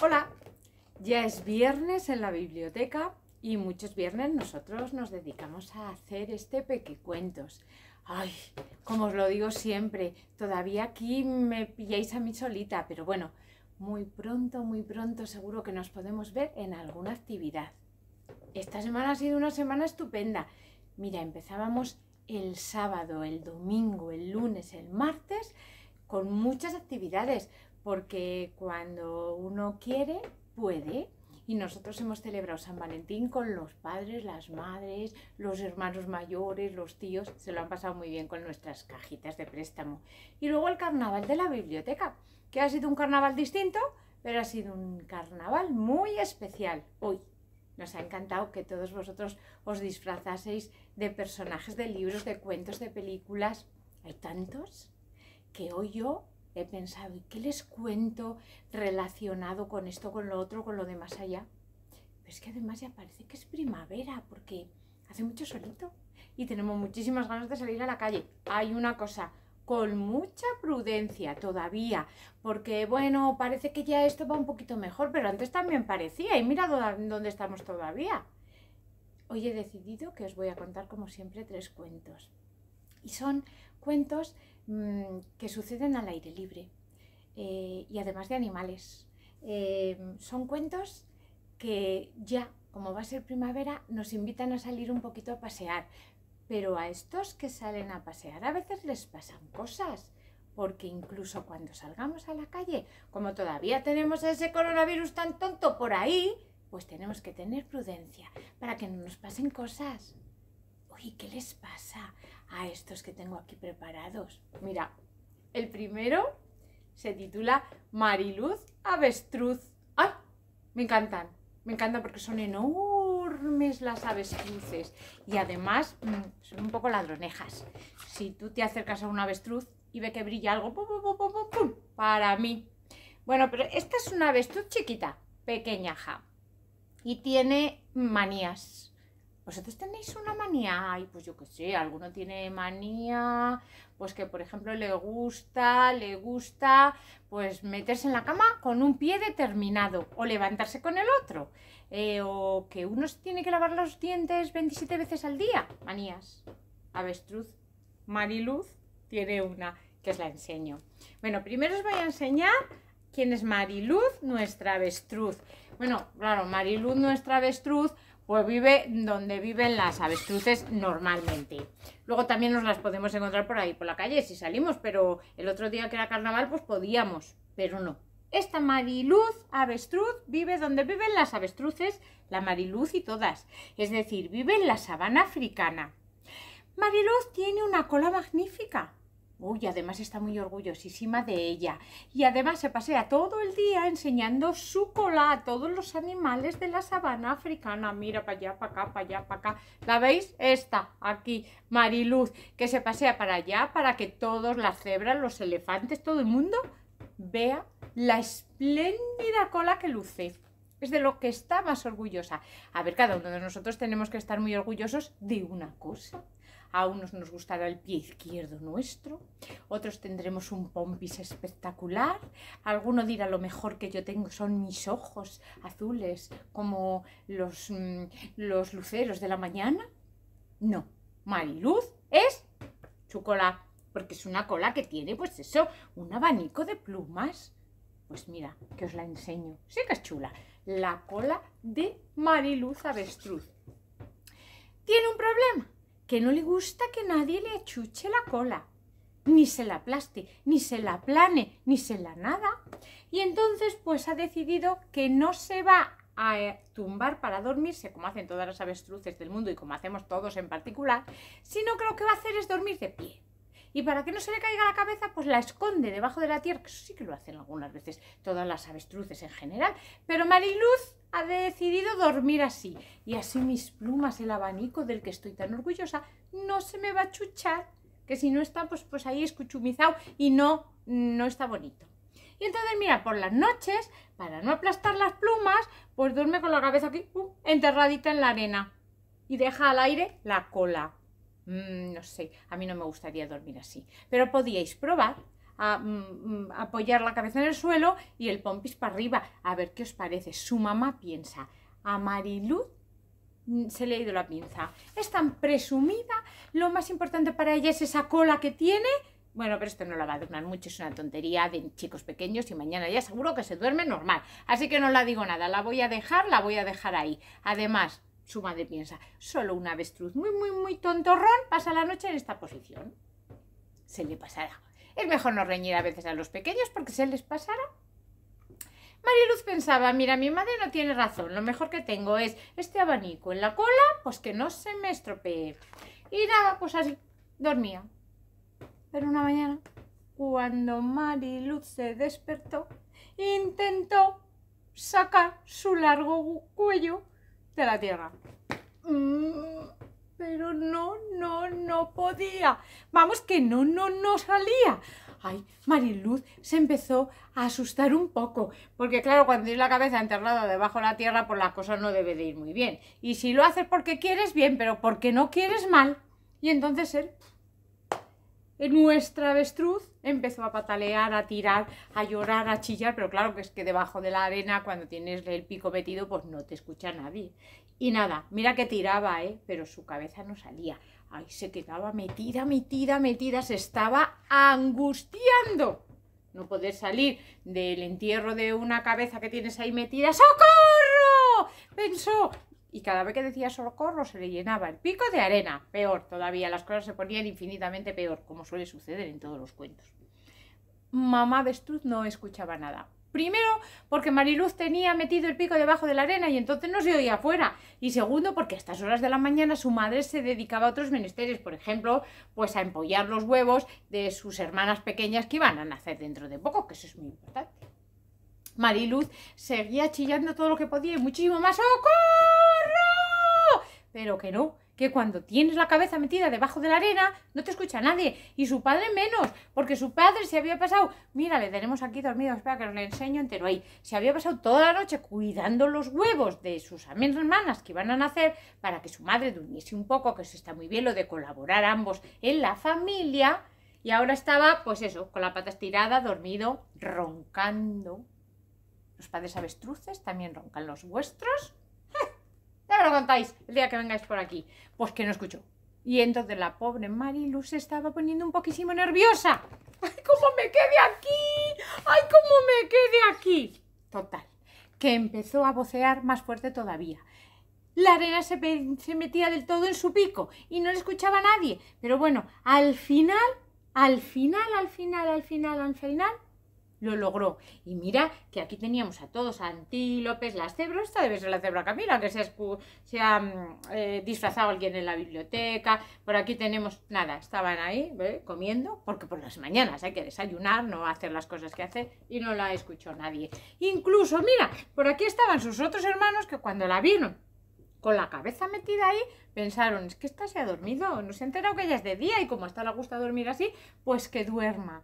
Hola, ya es viernes en la biblioteca y muchos viernes nosotros nos dedicamos a hacer este pequecuentos. Ay, como os lo digo siempre, todavía aquí me pilláis a mí solita, pero bueno, muy pronto, muy pronto seguro que nos podemos ver en alguna actividad. Esta semana ha sido una semana estupenda. Mira, empezábamos el sábado, el domingo, el lunes, el martes, con muchas actividades porque cuando uno quiere, puede. Y nosotros hemos celebrado San Valentín con los padres, las madres, los hermanos mayores, los tíos, se lo han pasado muy bien con nuestras cajitas de préstamo. Y luego el carnaval de la biblioteca, que ha sido un carnaval distinto, pero ha sido un carnaval muy especial hoy. Nos ha encantado que todos vosotros os disfrazaseis de personajes de libros, de cuentos, de películas. Hay tantos que hoy yo he pensado, ¿y qué les cuento relacionado con esto, con lo otro, con lo de más allá? Pero es que además ya parece que es primavera, porque hace mucho solito y tenemos muchísimas ganas de salir a la calle. Hay una cosa, con mucha prudencia todavía, porque bueno, parece que ya esto va un poquito mejor, pero antes también parecía y mira dónde estamos todavía. Hoy he decidido que os voy a contar como siempre tres cuentos. Y son cuentos Mm, que suceden al aire libre eh, y además de animales. Eh, son cuentos que ya, como va a ser primavera, nos invitan a salir un poquito a pasear. Pero a estos que salen a pasear a veces les pasan cosas, porque incluso cuando salgamos a la calle, como todavía tenemos ese coronavirus tan tonto por ahí, pues tenemos que tener prudencia para que no nos pasen cosas. Uy, ¿qué les pasa? a ah, estos que tengo aquí preparados. Mira, el primero se titula Mariluz Avestruz. ¡Ay! Me encantan. Me encantan porque son enormes las avestruces y además mm, son un poco ladronejas. Si tú te acercas a un avestruz y ve que brilla algo, ¡pum, pum, pum, para mí. Bueno, pero esta es una avestruz chiquita, pequeñaja, y tiene manías vosotros tenéis una manía, y pues yo qué sé, alguno tiene manía, pues que por ejemplo le gusta, le gusta pues meterse en la cama con un pie determinado o levantarse con el otro, eh, o que uno tiene que lavar los dientes 27 veces al día, manías, avestruz, mariluz tiene una que os la enseño. Bueno, primero os voy a enseñar quién es Mariluz, nuestra avestruz. Bueno, claro, Mariluz, nuestra avestruz, pues vive donde viven las avestruces normalmente. Luego también nos las podemos encontrar por ahí, por la calle, si salimos, pero el otro día que era carnaval, pues podíamos, pero no. Esta mariluz avestruz vive donde viven las avestruces, la mariluz y todas, es decir, vive en la sabana africana. Mariluz tiene una cola magnífica, Uy, además está muy orgullosísima de ella. Y además se pasea todo el día enseñando su cola a todos los animales de la sabana africana. Mira, para allá, para acá, para allá, para acá. ¿La veis? Esta, aquí, Mariluz, que se pasea para allá para que todos, las cebras, los elefantes, todo el mundo vea la espléndida cola que luce. Es de lo que está más orgullosa. A ver, cada uno de nosotros tenemos que estar muy orgullosos de una cosa. A unos nos gustará el pie izquierdo nuestro, otros tendremos un pompis espectacular, alguno dirá lo mejor que yo tengo son mis ojos azules como los, mm, los luceros de la mañana. No, Mariluz es chucola porque es una cola que tiene, pues eso, un abanico de plumas. Pues mira, que os la enseño. Sí que es chula. La cola de Mariluz Avestruz. ¿Tiene un problema? que no le gusta que nadie le achuche la cola, ni se la aplaste, ni se la plane, ni se la nada. Y entonces pues ha decidido que no se va a eh, tumbar para dormirse, como hacen todas las avestruces del mundo y como hacemos todos en particular, sino que lo que va a hacer es dormir de pie. Y para que no se le caiga la cabeza, pues la esconde debajo de la tierra, eso sí que lo hacen algunas veces todas las avestruces en general. Pero Mariluz ha decidido dormir así. Y así mis plumas, el abanico del que estoy tan orgullosa, no se me va a chuchar, que si no está, pues, pues ahí escuchumizado y no, no está bonito. Y entonces, mira, por las noches, para no aplastar las plumas, pues duerme con la cabeza aquí, uh, enterradita en la arena. Y deja al aire la cola. Mm, no sé, a mí no me gustaría dormir así. Pero podíais probar a, mm, mm, apoyar la cabeza en el suelo y el pompis para arriba, a ver qué os parece. Su mamá piensa, a Mariluz se le ha ido la pinza. Es tan presumida, lo más importante para ella es esa cola que tiene. Bueno, pero esto no la va a durar mucho, es una tontería de chicos pequeños y mañana ya seguro que se duerme normal. Así que no la digo nada, la voy a dejar, la voy a dejar ahí. Además, su madre piensa, solo un avestruz muy, muy, muy tontorrón pasa la noche en esta posición. Se le pasará. Es mejor no reñir a veces a los pequeños porque se les pasará. Mariluz pensaba, mira, mi madre no tiene razón, lo mejor que tengo es este abanico en la cola, pues que no se me estropee. Y nada, pues así, dormía. Pero una mañana, cuando Mariluz se despertó, intentó sacar su largo cuello de la Tierra. Mm, pero no, no, no podía. Vamos, que no, no, no salía. Ay, Mariluz se empezó a asustar un poco, porque claro, cuando tienes la cabeza enterrada debajo de la tierra, pues las cosas no debe de ir muy bien. Y si lo haces porque quieres, bien, pero porque no quieres, mal. Y entonces él nuestra avestruz empezó a patalear, a tirar, a llorar, a chillar, pero claro que es que debajo de la arena, cuando tienes el pico metido, pues no te escucha nadie. Y nada, mira que tiraba, ¿eh? pero su cabeza no salía. Ahí se quedaba metida, metida, metida, se estaba angustiando. No poder salir del entierro de una cabeza que tienes ahí metida. ¡Socorro! Pensó, y cada vez que decía socorro se le llenaba el pico de arena. Peor todavía, las cosas se ponían infinitamente peor, como suele suceder en todos los cuentos. Mamá Estud no escuchaba nada. Primero, porque Mariluz tenía metido el pico debajo de la arena y entonces no se oía afuera. Y segundo, porque a estas horas de la mañana su madre se dedicaba a otros menesteres, por ejemplo, pues a empollar los huevos de sus hermanas pequeñas que iban a nacer dentro de poco, que eso es muy importante. Mariluz seguía chillando todo lo que podía y muchísimo más. ¡Socorro! Pero que no, que cuando tienes la cabeza metida debajo de la arena no te escucha nadie y su padre menos, porque su padre se había pasado, mira, le tenemos aquí dormido, espera que lo enseño entero ahí, se había pasado toda la noche cuidando los huevos de sus hermanas que iban a nacer para que su madre durmiese un poco, que eso está muy bien lo de colaborar ambos en la familia y ahora estaba pues eso, con la pata estirada, dormido, roncando. Los padres avestruces también roncan los vuestros me lo contáis el día que vengáis por aquí. Pues que no escucho. Y entonces la pobre Marilu se estaba poniendo un poquísimo nerviosa. ¡Ay, cómo me quede aquí! ¡Ay, cómo me quede aquí! Total, que empezó a vocear más fuerte todavía. La arena se, se metía del todo en su pico y no le escuchaba nadie. Pero bueno, al final, al final, al final, al final, al final, lo logró. Y mira que aquí teníamos a todos, antílopes, las cebras, esta debe ser la cebra Camila, que se ha, se ha mm, eh, disfrazado alguien en la biblioteca, por aquí tenemos, nada, estaban ahí comiendo, porque por las mañanas hay que desayunar, no hacer las cosas que hace, y no la escuchó nadie. Incluso, mira, por aquí estaban sus otros hermanos que cuando la vieron con la cabeza metida ahí, pensaron, es que esta se ha dormido, no se ha enterado que ella es de día y como a esta le gusta dormir así, pues que duerma.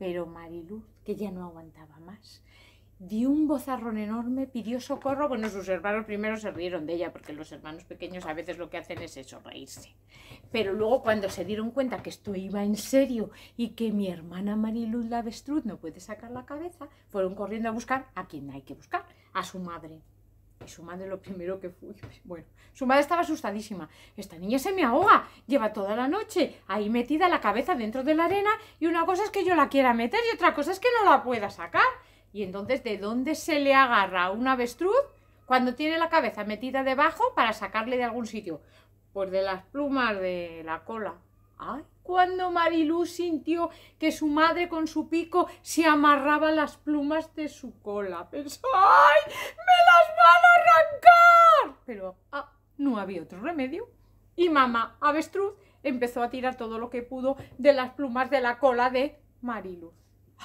Pero Mariluz, que ya no aguantaba más, dio un bozarrón enorme, pidió socorro. Bueno, sus hermanos primero se rieron de ella, porque los hermanos pequeños a veces lo que hacen es eso, reírse. Pero luego cuando se dieron cuenta que esto iba en serio y que mi hermana Mariluz la no puede sacar la cabeza, fueron corriendo a buscar a quien hay que buscar, a su madre. Y su madre lo primero que fue, bueno, su madre estaba asustadísima. Esta niña se me ahoga, lleva toda la noche ahí metida la cabeza dentro de la arena y una cosa es que yo la quiera meter y otra cosa es que no la pueda sacar. Y entonces, ¿de dónde se le agarra un avestruz cuando tiene la cabeza metida debajo para sacarle de algún sitio? Pues de las plumas de la cola. ¡Ay! cuando Marilú sintió que su madre con su pico se amarraba las plumas de su cola. Pensó, ¡ay! ¡Me las van a arrancar! Pero ah, no había otro remedio. Y mamá avestruz empezó a tirar todo lo que pudo de las plumas de la cola de Mariluz.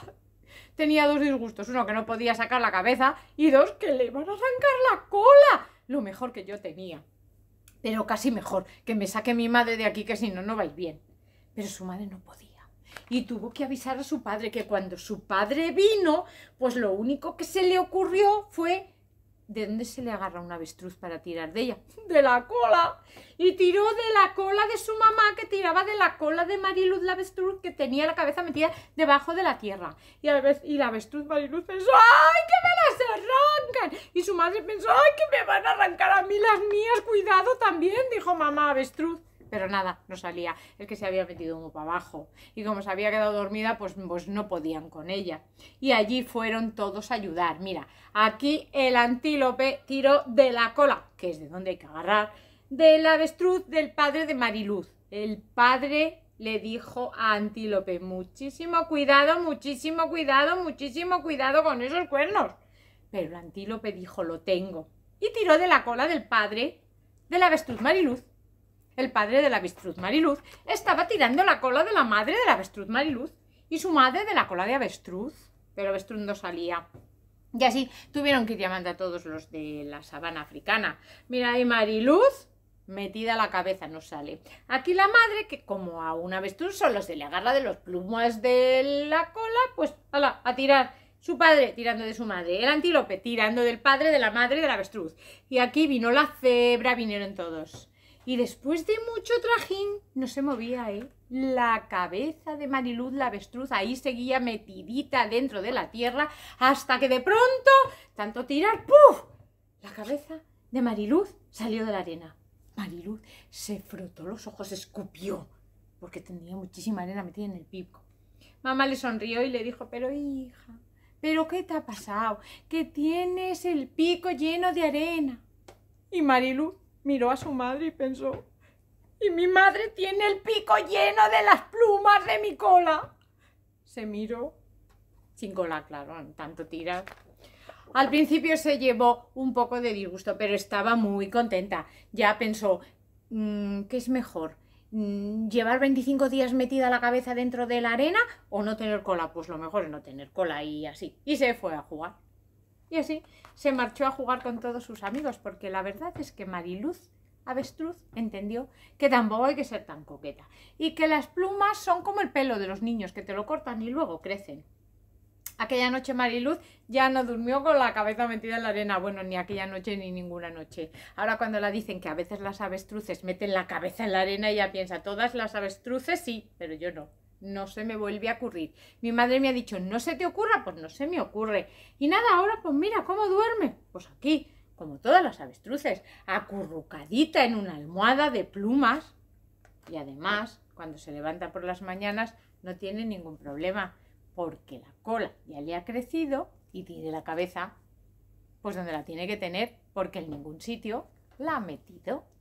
Tenía dos disgustos, uno que no podía sacar la cabeza y dos que le iban a arrancar la cola, lo mejor que yo tenía. Pero casi mejor que me saque mi madre de aquí que si no, no vais bien. Pero su madre no podía. Y tuvo que avisar a su padre que cuando su padre vino, pues lo único que se le ocurrió fue ¿De dónde se le agarra una avestruz para tirar de ella? De la cola. Y tiró de la cola de su mamá, que tiraba de la cola de Mariluz la avestruz, que tenía la cabeza metida debajo de la tierra. Y, la avestruz Mariluz pensó, ¡ay, que me las arrancan! Y su madre pensó, ¡ay, que me van a arrancar a mí las mías! Cuidado también, dijo mamá avestruz pero nada, no salía. Es que se había metido uno para abajo. Y como se había quedado dormida, pues, pues no podían con ella. Y allí fueron todos a ayudar. Mira, aquí el antílope tiró de la cola, que es de donde hay que agarrar, del avestruz del padre de Mariluz. El padre le dijo a Antílope, muchísimo cuidado, muchísimo cuidado, muchísimo cuidado con esos cuernos. Pero el antílope dijo, lo tengo. Y tiró de la cola del padre del avestruz Mariluz el padre de la avestruz Mariluz, estaba tirando la cola de la madre de la avestruz Mariluz y su madre de la cola de avestruz, pero avestruz no salía. Y así tuvieron que ir llamando a todos los de la sabana africana. Mira ahí Mariluz, metida la cabeza, no sale. Aquí la madre, que como a un avestruz los de le agarra de los plumas de la cola, pues a tirar. Su padre tirando de su madre, el antílope tirando del padre, de la madre, la avestruz. Y aquí vino la cebra, vinieron todos. Y después de mucho trajín, no se movía, ¿eh? La cabeza de Mariluz la avestruz ahí seguía metidita dentro de la tierra hasta que de pronto, tanto tirar, ¡puf! La cabeza de Mariluz salió de la arena. Mariluz se frotó los ojos, escupió, porque tenía muchísima arena metida en el pico. Mamá le sonrió y le dijo, pero hija, ¿pero qué te ha pasado? Que tienes el pico lleno de arena. Y Mariluz miró a su madre y pensó, y mi madre tiene el pico lleno de las plumas de mi cola. Se miró, sin cola, claro, tanto tira. Al principio se llevó un poco de disgusto, pero estaba muy contenta. Ya pensó, mm, ¿qué es mejor? Mm, ¿Llevar 25 días metida la cabeza dentro de la arena o no tener cola? Pues lo mejor es no tener cola y así. Y se fue a jugar. Y así se marchó a jugar con todos sus amigos, porque la verdad es que Mariluz Avestruz entendió que tampoco hay que ser tan coqueta y que las plumas son como el pelo de los niños, que te lo cortan y luego crecen. Aquella noche Mariluz ya no durmió con la cabeza metida en la arena, bueno, ni aquella noche ni ninguna noche. Ahora cuando la dicen que a veces las avestruces meten la cabeza en la arena, ella piensa, todas las avestruces sí, pero yo no no se me vuelve a ocurrir. Mi madre me ha dicho, no se te ocurra, pues no se me ocurre. Y nada, ahora pues mira, ¿cómo duerme? Pues aquí, como todas las avestruces, acurrucadita en una almohada de plumas. Y además, cuando se levanta por las mañanas, no tiene ningún problema, porque la cola ya le ha crecido y tiene la cabeza, pues donde la tiene que tener, porque en ningún sitio la ha metido.